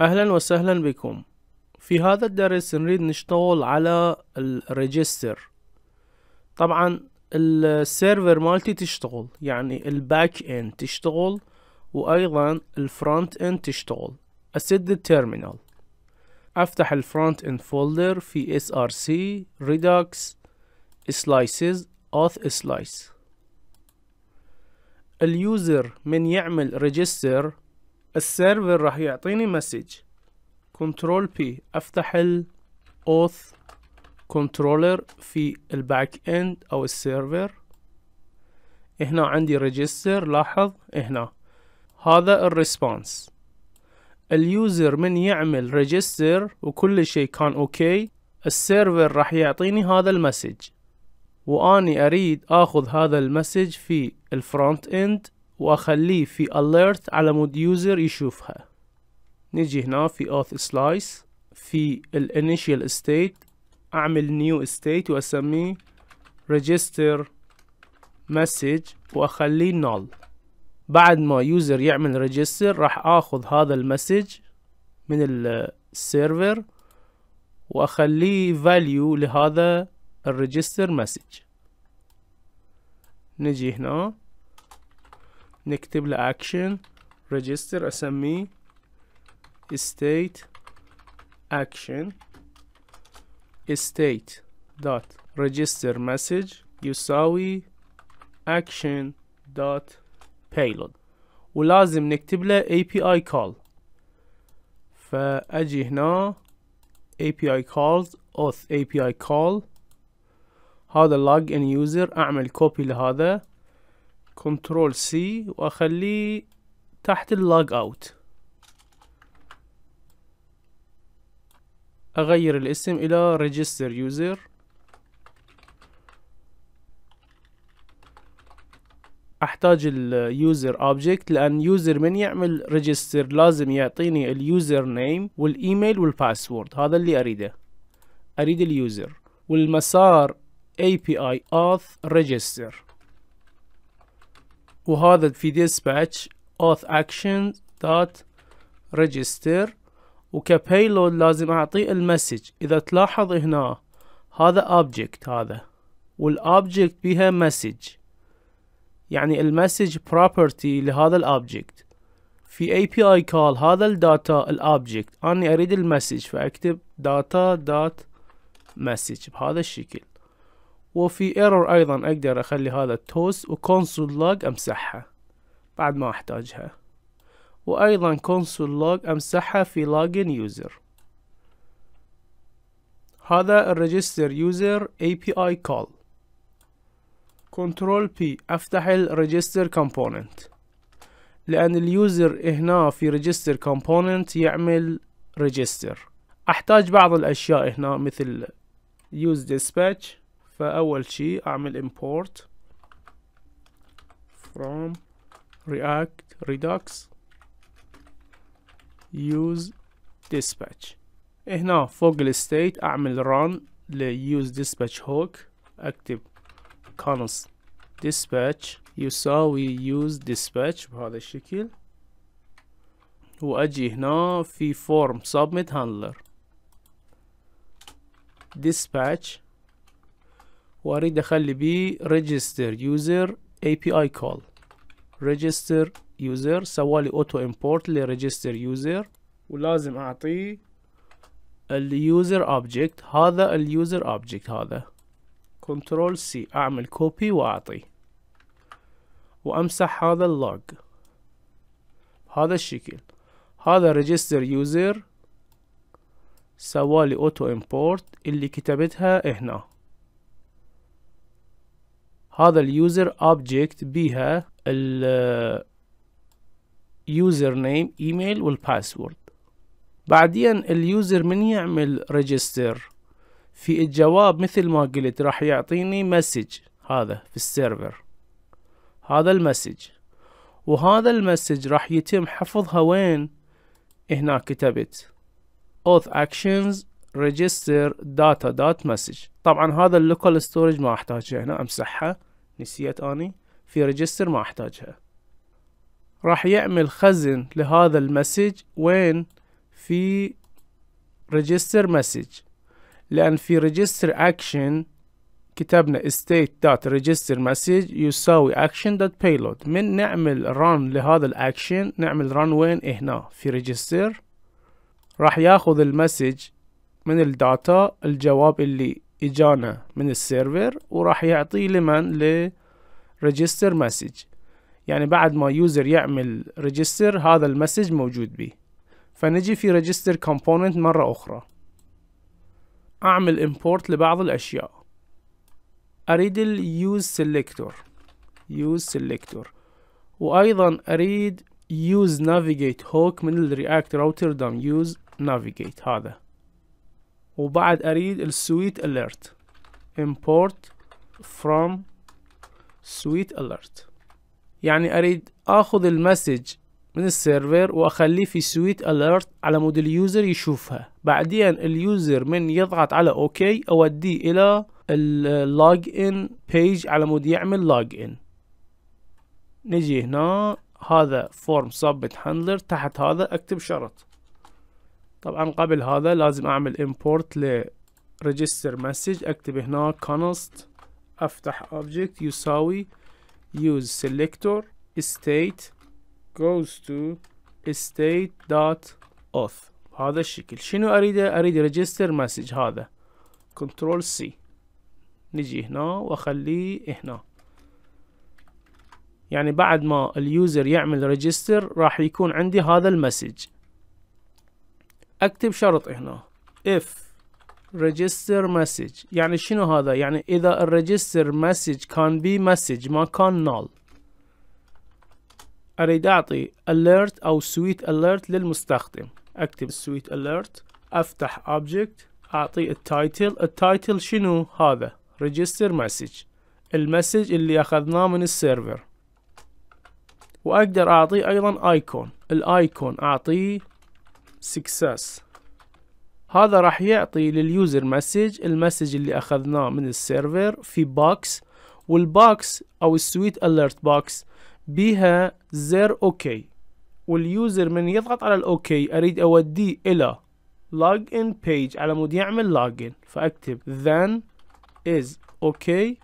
اهلا وسهلا بكم في هذا الدرس نريد نشتغل على الريجستر طبعا السيرفر مالتي تشتغل يعني الباك اند تشتغل وايضا الفرونت اند تشتغل اسد التيرمينال افتح الفرونت اند فولدر في src redux slices auth slice اليوزر من يعمل ريجستر السيرفر راح يعطيني مسج كنترول بي افتح الاوث كنترولر في الباك اند او السيرفر هنا عندي ريجستر لاحظ هنا هذا الريسبونس اليوزر من يعمل ريجستر وكل شيء كان اوكي السيرفر راح يعطيني هذا المسج واني اريد اخذ هذا المسج في الفرونت اند واخليه في alert على مود يوزر يشوفها نجي هنا في auth slice في ال initial state اعمل new state واسميه register message واخليه null بعد ما يوزر يعمل register راح اخذ هذا المسج من السيرفر واخليه value لهذا الريجستر مسج نجي هنا نكتب له اكشن ريجستر اسميه state action state register message يساوي action ولازم نكتب له API call فأجي هنا API calls auth API call هذا log in user أعمل copy لهذا كنترول سي واخليه تحت اللوج اوت اغير الاسم الى ريجستر يوزر احتاج اليوزر اوبجكت لان يوزر من يعمل ريجستر لازم يعطيني اليوزر نيم والايميل والباسورد هذا اللي اريده اريد اليوزر والمسار API auth register وهذا في dispatch auth action dot register وكبيلود لازم اعطيه المسج اذا تلاحظ هنا هذا object هذا والobject بها مسج يعني المسج property لهذا الobject في API call هذا الداتا الobject اني اريد المسج فاكتب data dot message بهذا الشكل وفي ايرور ايضا اقدر اخلي هذا التوست وكونسول لوج امسحها بعد ما احتاجها وايضا كونسول لوج امسحها في لوجن يوزر هذا الريجستر يوزر اي بي اي كول كنترول بي افتح الريجستر كومبوننت لان اليوزر هنا في ريجستر كومبوننت يعمل ريجستر احتاج بعض الاشياء هنا مثل use dispatch فأول شيء أعمل import from react redux use dispatch هنا فوق الستيت أعمل run ل use dispatch hook أكتب const dispatch يساوي use dispatch بهذا الشكل وأجي هنا في form submit handler dispatch واريد اخلي بيه register user API call register user سوالي auto import لregister user ولازم اعطيه اليوزر object هذا اليوزر object هذا كنترول سي اعمل كوبي واعطي وامسح هذا اللوج بهذا الشكل هذا ريجستر يوزر سوالي اوتو امبورت اللي كتبتها هنا هذا اليوزر اوبجكت بيها يوزر نيم ايميل والباسورد بعدين اليوزر من يعمل ريجستر في الجواب مثل ما قلت راح يعطيني مسج هذا في السيرفر هذا المسج وهذا المسج راح يتم حفظها وين هنا كتبت auth actions register data dot message طبعا هذا اللوكال ستورج ما احتاجه هنا امسحها نسيت اني في ريجستر ما احتاجها راح يعمل خزن لهذا المسج وين في ريجستر مسج لان في ريجستر اكشن كتبنا state.registerMessage يساوي action.payload من نعمل run لهذا الاكشن نعمل run وين هنا في register راح ياخذ المسج من الداتا الجواب اللي اجانا من السيرفر وراح يعطيه لمن لريجستر مسج يعني بعد ما يوزر يعمل ريجستر هذا المسج موجود به فنجي في ريجستر كومبوننت مرة اخرى اعمل امبورت لبعض الاشياء اريد اليوز سيلكتور يوز سيلكتور وايضا اريد يوز نافيجيت هوك من الرياكت راوتر دام يوز نافيجيت هذا وبعد اريد السويت اليرت import from سويت اليرت يعني اريد اخذ المسج من السيرفر واخليه في سويت اليرت على مود اليوزر يشوفها بعدين اليوزر من يضغط على اوكي اوديه الى اللوج ان بيج على مود يعمل لوج ان نجي هنا هذا فورم سبت هاندلر تحت هذا اكتب شرط طبعا قبل هذا لازم اعمل import ل register message اكتب هنا const افتح object يساوي use selector state goes to state.auth هذا الشكل شنو اريده اريد register message هذا control c نجي هنا واخليه هنا يعني بعد ما اليوزر يعمل ريجستر راح يكون عندي هذا المسج اكتب شرط هنا if register message يعني شنو هذا يعني اذا الريجستر message كان بي message ما كان null اريد اعطي alert او sweet alert للمستخدم اكتب sweet alert افتح object اعطي التايتل التايتل شنو هذا register message المسج اللي اخذناه من السيرفر واقدر اعطيه ايضا ايكون الايكون اعطيه success هذا راح يعطي لليوزر مسج المسج اللي اخذناه من السيرفر في بوكس والبوكس او السويت اليرت box بها زر اوكي واليوزر من يضغط على الاوكي اريد اوديه الى لوج ان بيج على مود يعمل لوجن فاكتب then is okay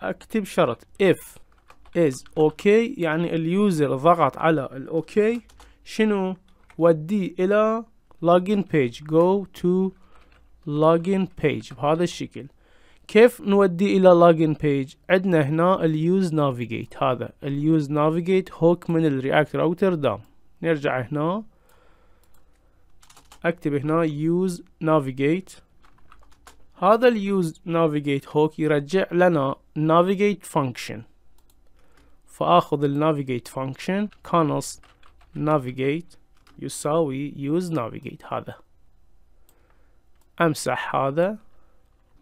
اكتب شرط if is okay يعني اليوزر ضغط على الاوكي okay شنو ودي الى login page go to login page بهذا الشكل كيف نودي الى login page عندنا هنا use navigate هذا اليوز navigate هوك من الرياكت راوتر دام نرجع هنا اكتب هنا use navigate هذا use navigate هوك يرجع لنا navigate function فاخذ ال navigate function كنص navigate يساوي use navigate هذا امسح هذا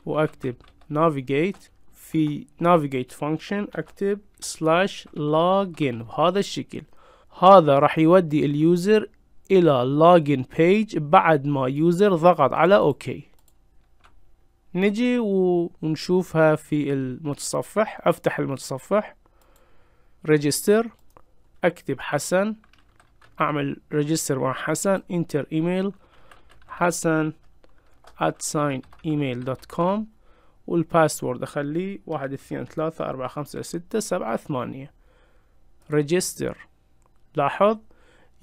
واكتب navigate في navigate function اكتب slash login بهذا الشكل هذا راح يودي اليوزر الى login page بعد ما يوزر ضغط على اوكي OK. نجي ونشوفها في المتصفح افتح المتصفح ريجستر اكتب حسن اعمل ريجستر مع حسن انتر ايميل حسن at sign email dot com والباسورد اخليه واحد اثنين ثلاثة اربعة خمسة ستة سبعة ثمانية ريجستر لاحظ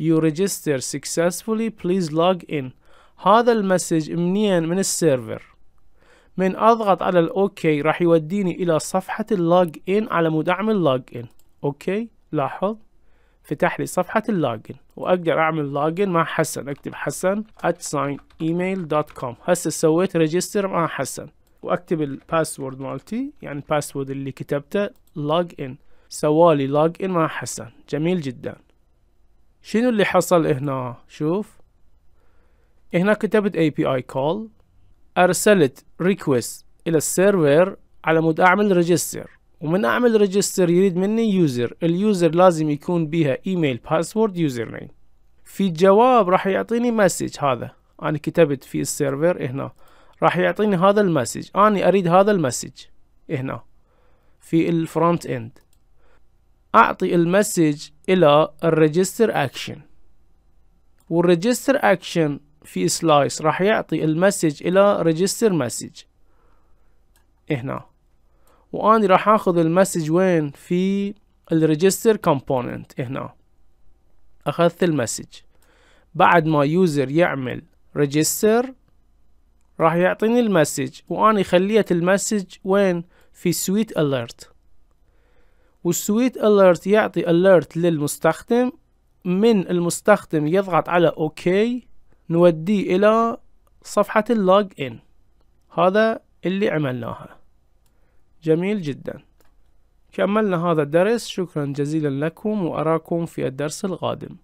you register successfully please log in هذا المسج منين من السيرفر من اضغط على الاوكي راح يوديني الى صفحة اللوج ان على مدعم اعمل لوج ان اوكي لاحظ فتح لي صفحة اللوجن وأقدر أعمل لوجن مع حسن أكتب حسن at sign email dot com هسه سويت ريجستر مع حسن وأكتب الباسورد مالتي يعني الباسورد اللي كتبته لوج إن سوالي لوج إن مع حسن جميل جدا شنو اللي حصل هنا شوف هنا كتبت API call أرسلت request إلى السيرفر على مود أعمل ريجستر ومن اعمل ريجستر يريد مني يوزر اليوزر لازم يكون بيها ايميل باسورد يوزر نيم في الجواب راح يعطيني مسج هذا انا كتبت في السيرفر هنا راح يعطيني هذا المسج انا اريد هذا المسج هنا في الفرونت اند اعطي المسج الى الريجستر اكشن والريجستر اكشن في سلايس راح يعطي المسج الى ريجستر مسج هنا واني راح اخذ المسج وين في الريجستر كومبوننت هنا اخذت المسج بعد ما يوزر يعمل ريجستر راح يعطيني المسج واني خليت المسج وين في سويت اليرت والسويت اليرت يعطي اليرت للمستخدم من المستخدم يضغط على اوكي نوديه الى صفحة اللوج ان هذا اللي عملناها جميل جدا كملنا هذا الدرس شكرا جزيلا لكم وأراكم في الدرس القادم